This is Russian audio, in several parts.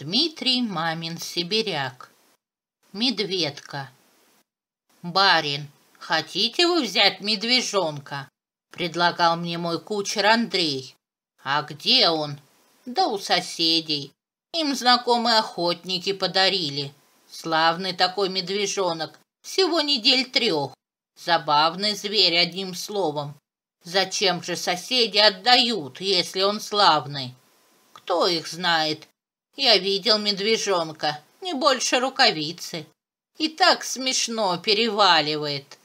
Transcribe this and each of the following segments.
Дмитрий Мамин, сибиряк. Медведка. Барин, хотите вы взять медвежонка? Предлагал мне мой кучер Андрей. А где он? Да у соседей. Им знакомые охотники подарили. Славный такой медвежонок, всего недель трех. Забавный зверь, одним словом. Зачем же соседи отдают, если он славный? Кто их знает? Я видел медвежонка, не больше рукавицы. И так смешно переваливает.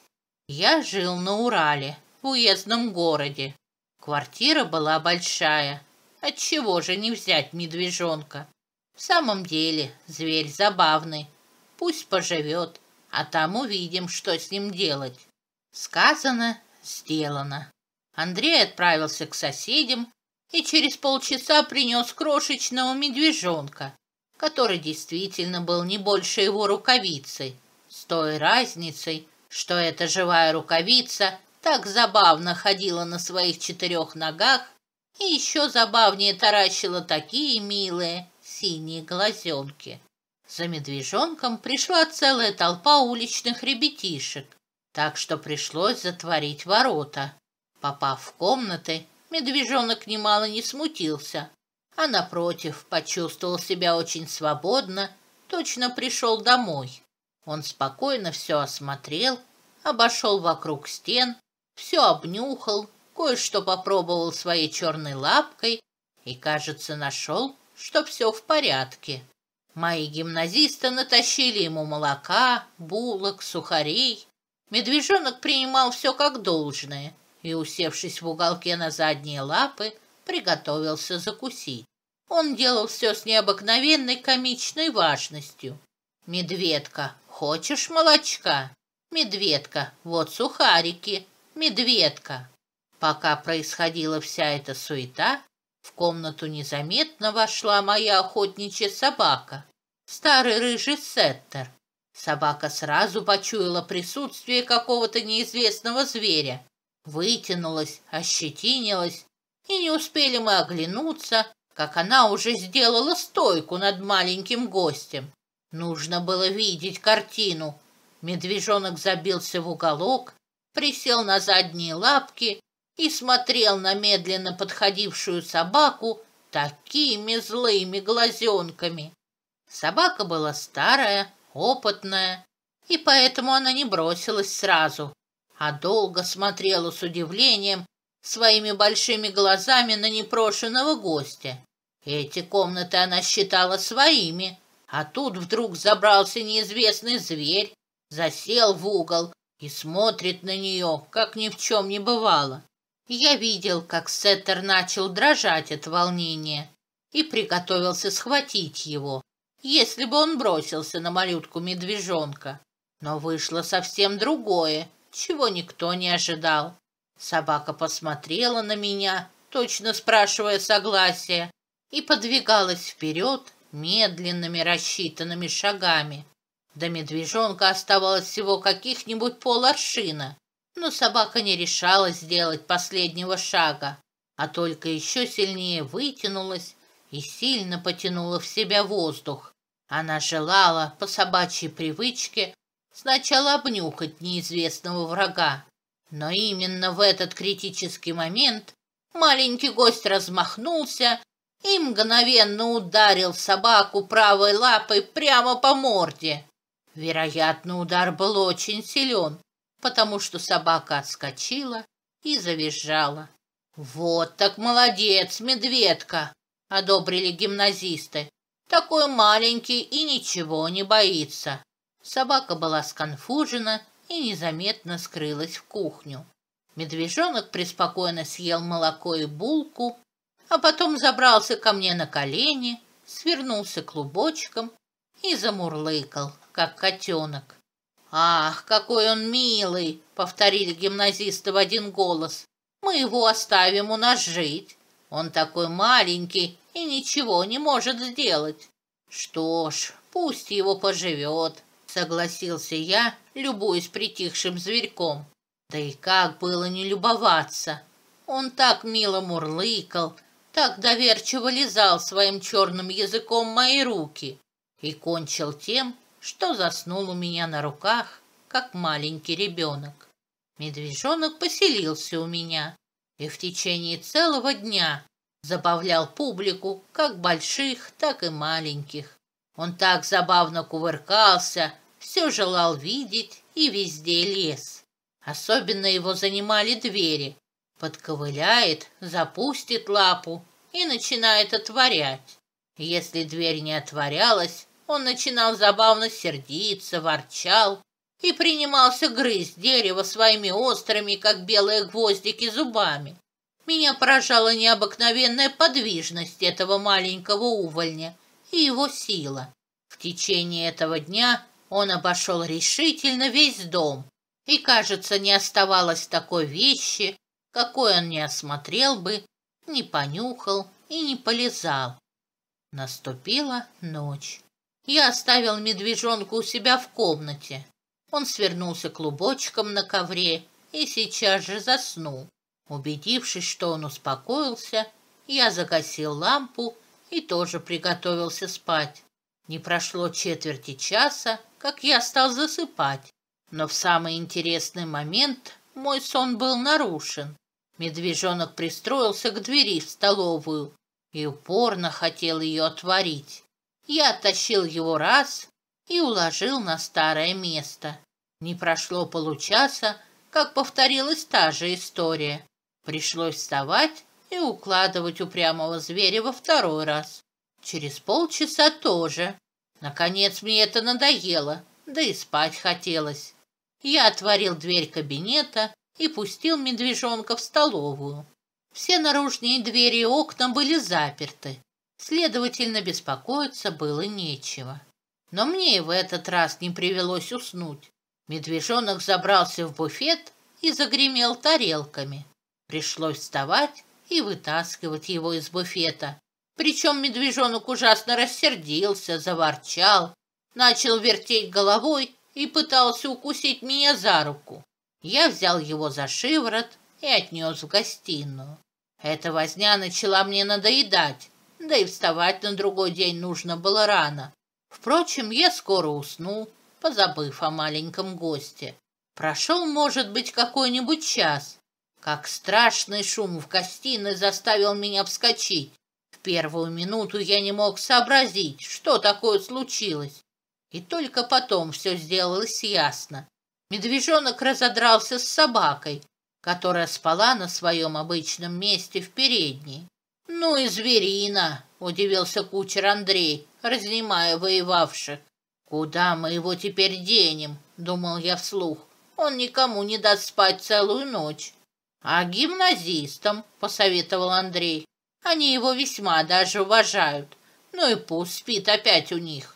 Я жил на Урале, в уездном городе. Квартира была большая. Отчего же не взять медвежонка? В самом деле, зверь забавный. Пусть поживет, а там увидим, что с ним делать. Сказано, сделано. Андрей отправился к соседям и через полчаса принес крошечного медвежонка, который действительно был не больше его рукавицы, с той разницей, что эта живая рукавица так забавно ходила на своих четырех ногах и еще забавнее таращила такие милые синие глазенки. За медвежонком пришла целая толпа уличных ребятишек, так что пришлось затворить ворота. Попав в комнаты, медвежонок немало не смутился, а, напротив, почувствовал себя очень свободно, точно пришел домой. Он спокойно все осмотрел, обошел вокруг стен, все обнюхал, кое-что попробовал своей черной лапкой и, кажется, нашел, что все в порядке. Мои гимназисты натащили ему молока, булок, сухарей. Медвежонок принимал все как должное – и, усевшись в уголке на задние лапы, приготовился закусить. Он делал все с необыкновенной комичной важностью. «Медведка, хочешь молочка? Медведка, вот сухарики. Медведка!» Пока происходила вся эта суета, в комнату незаметно вошла моя охотничья собака, старый рыжий сеттер. Собака сразу почуяла присутствие какого-то неизвестного зверя вытянулась, ощетинилась, и не успели мы оглянуться, как она уже сделала стойку над маленьким гостем. Нужно было видеть картину. Медвежонок забился в уголок, присел на задние лапки и смотрел на медленно подходившую собаку такими злыми глазенками. Собака была старая, опытная, и поэтому она не бросилась сразу, а долго смотрела с удивлением своими большими глазами на непрошенного гостя. Эти комнаты она считала своими, а тут вдруг забрался неизвестный зверь, засел в угол и смотрит на нее, как ни в чем не бывало. Я видел, как Сеттер начал дрожать от волнения и приготовился схватить его, если бы он бросился на малютку-медвежонка. Но вышло совсем другое чего никто не ожидал. Собака посмотрела на меня, точно спрашивая согласия, и подвигалась вперед медленными рассчитанными шагами. До медвежонка оставалось всего каких-нибудь поларшина, но собака не решалась сделать последнего шага, а только еще сильнее вытянулась и сильно потянула в себя воздух. Она желала по собачьей привычке Сначала обнюхать неизвестного врага. Но именно в этот критический момент маленький гость размахнулся и мгновенно ударил собаку правой лапой прямо по морде. Вероятно, удар был очень силен, потому что собака отскочила и завизжала. «Вот так молодец, медведка!» — одобрили гимназисты. «Такой маленький и ничего не боится». Собака была сконфужена и незаметно скрылась в кухню. Медвежонок преспокойно съел молоко и булку, а потом забрался ко мне на колени, свернулся клубочком и замурлыкал, как котенок. «Ах, какой он милый!» — повторили гимназисты в один голос. «Мы его оставим у нас жить. Он такой маленький и ничего не может сделать. Что ж, пусть его поживет. Согласился я, любуясь притихшим зверьком. Да и как было не любоваться. Он так мило мурлыкал, так доверчиво лизал своим черным языком мои руки и кончил тем, что заснул у меня на руках, как маленький ребенок. Медвежонок поселился у меня и в течение целого дня забавлял публику, как больших, так и маленьких. Он так забавно кувыркался, все желал видеть и везде лез. Особенно его занимали двери. Подковыляет, запустит лапу и начинает отворять. Если дверь не отворялась, он начинал забавно сердиться, ворчал и принимался грызть дерево своими острыми, как белые гвоздики, зубами. Меня поражала необыкновенная подвижность этого маленького увольня – и его сила. В течение этого дня он обошел решительно весь дом, и, кажется, не оставалось такой вещи, какой он не осмотрел бы, не понюхал и не полезал. Наступила ночь. Я оставил медвежонку у себя в комнате. Он свернулся клубочком на ковре и сейчас же заснул. Убедившись, что он успокоился, я загасил лампу и тоже приготовился спать. Не прошло четверти часа, как я стал засыпать. Но в самый интересный момент мой сон был нарушен. Медвежонок пристроился к двери в столовую и упорно хотел ее отворить. Я оттащил его раз и уложил на старое место. Не прошло получаса, как повторилась та же история. Пришлось вставать и укладывать упрямого зверя во второй раз. Через полчаса тоже. Наконец мне это надоело, да и спать хотелось. Я отворил дверь кабинета и пустил медвежонка в столовую. Все наружные двери и окна были заперты, следовательно, беспокоиться было нечего. Но мне и в этот раз не привелось уснуть. Медвежонок забрался в буфет и загремел тарелками. Пришлось вставать и вытаскивать его из буфета. Причем медвежонок ужасно рассердился, заворчал, начал вертеть головой и пытался укусить меня за руку. Я взял его за шиворот и отнес в гостиную. Эта возня начала мне надоедать, да и вставать на другой день нужно было рано. Впрочем, я скоро уснул, позабыв о маленьком госте. Прошел, может быть, какой-нибудь час, как страшный шум в гостиной заставил меня вскочить. В первую минуту я не мог сообразить, что такое случилось. И только потом все сделалось ясно. Медвежонок разодрался с собакой, которая спала на своем обычном месте в передней. «Ну и зверина!» — удивился кучер Андрей, разнимая воевавших. «Куда мы его теперь денем?» — думал я вслух. «Он никому не даст спать целую ночь». А гимназистам, посоветовал Андрей. Они его весьма даже уважают. Ну и пусть спит опять у них.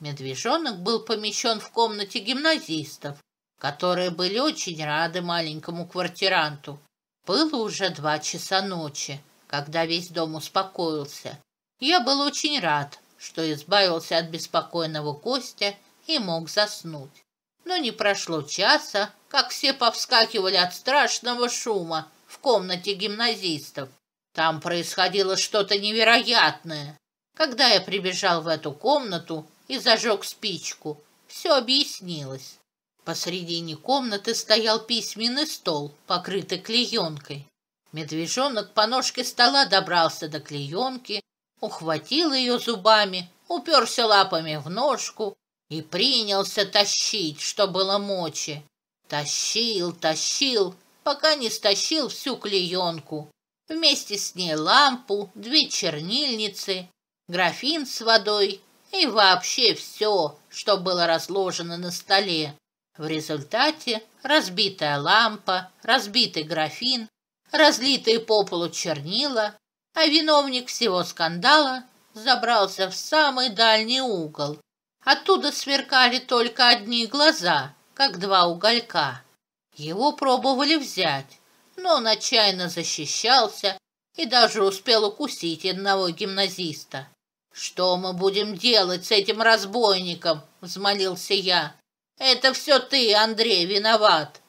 Медвежонок был помещен в комнате гимназистов, которые были очень рады маленькому квартиранту. Было уже два часа ночи, когда весь дом успокоился. Я был очень рад, что избавился от беспокойного Костя и мог заснуть. Но не прошло часа, как все повскакивали от страшного шума в комнате гимназистов. Там происходило что-то невероятное. Когда я прибежал в эту комнату и зажег спичку, все объяснилось. Посредине комнаты стоял письменный стол, покрытый клеенкой. Медвежонок по ножке стола добрался до клеенки, ухватил ее зубами, уперся лапами в ножку и принялся тащить, что было мочи. Тащил, тащил, пока не стащил всю клеенку. Вместе с ней лампу, две чернильницы, графин с водой и вообще все, что было разложено на столе. В результате разбитая лампа, разбитый графин, разлитые по полу чернила, а виновник всего скандала забрался в самый дальний угол. Оттуда сверкали только одни глаза, как два уголька. Его пробовали взять, но он отчаянно защищался и даже успел укусить одного гимназиста. «Что мы будем делать с этим разбойником?» — взмолился я. «Это все ты, Андрей, виноват!»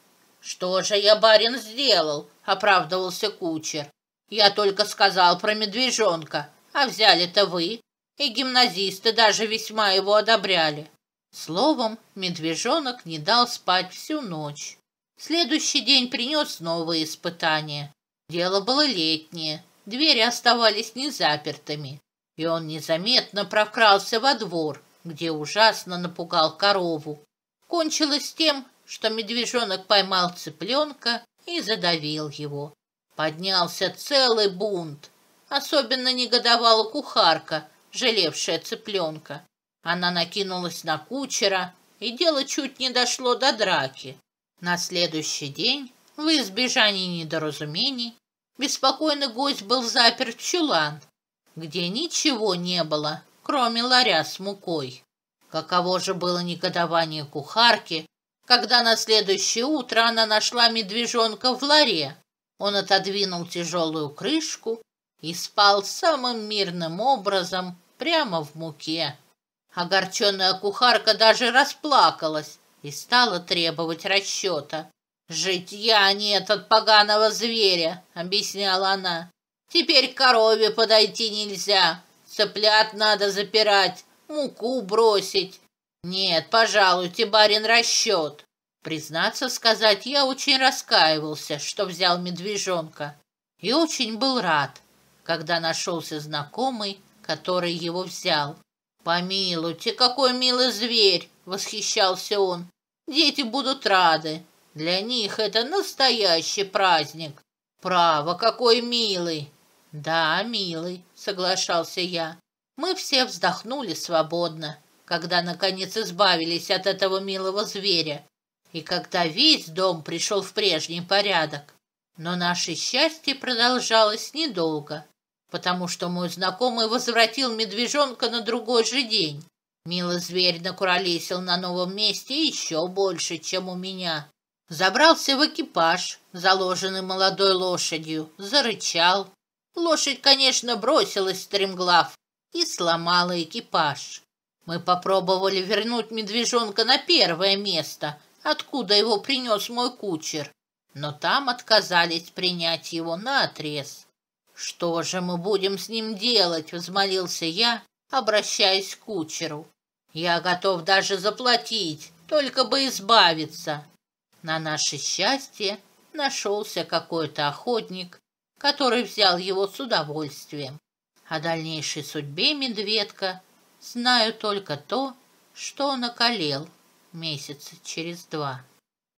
«Что же я, барин, сделал?» — оправдывался кучер. «Я только сказал про медвежонка, а взяли-то вы, и гимназисты даже весьма его одобряли. Словом, медвежонок не дал спать всю ночь. Следующий день принес новые испытания. Дело было летнее, двери оставались незапертыми, и он незаметно прокрался во двор, где ужасно напугал корову. Кончилось тем, что медвежонок поймал цыпленка и задавил его. Поднялся целый бунт. Особенно негодовала кухарка, жалевшая цыпленка. Она накинулась на кучера, и дело чуть не дошло до драки. На следующий день, в избежании недоразумений, беспокойный гость был запер в чулан, где ничего не было, кроме ларя с мукой. Каково же было негодование кухарки, когда на следующее утро она нашла медвежонка в ларе. Он отодвинул тяжелую крышку и спал самым мирным образом прямо в муке. Огорченная кухарка даже расплакалась и стала требовать расчета. «Житья а нет от поганого зверя», — объясняла она. «Теперь к корове подойти нельзя, цыплят надо запирать, муку бросить. Нет, пожалуйте, барин, расчет». Признаться сказать, я очень раскаивался, что взял медвежонка, и очень был рад, когда нашелся знакомый, который его взял. «Помилуйте, какой милый зверь!» — восхищался он. «Дети будут рады. Для них это настоящий праздник. Право, какой милый!» «Да, милый», — соглашался я. Мы все вздохнули свободно, когда, наконец, избавились от этого милого зверя, и когда весь дом пришел в прежний порядок. Но наше счастье продолжалось недолго потому что мой знакомый возвратил медвежонка на другой же день. Мило зверь накуролесил на новом месте еще больше, чем у меня. Забрался в экипаж, заложенный молодой лошадью, зарычал. Лошадь, конечно, бросилась стремглав и сломала экипаж. Мы попробовали вернуть медвежонка на первое место, откуда его принес мой кучер, но там отказались принять его на отрез. «Что же мы будем с ним делать?» — взмолился я, обращаясь к кучеру. «Я готов даже заплатить, только бы избавиться». На наше счастье нашелся какой-то охотник, который взял его с удовольствием. О дальнейшей судьбе медведка знаю только то, что он околел месяца через два.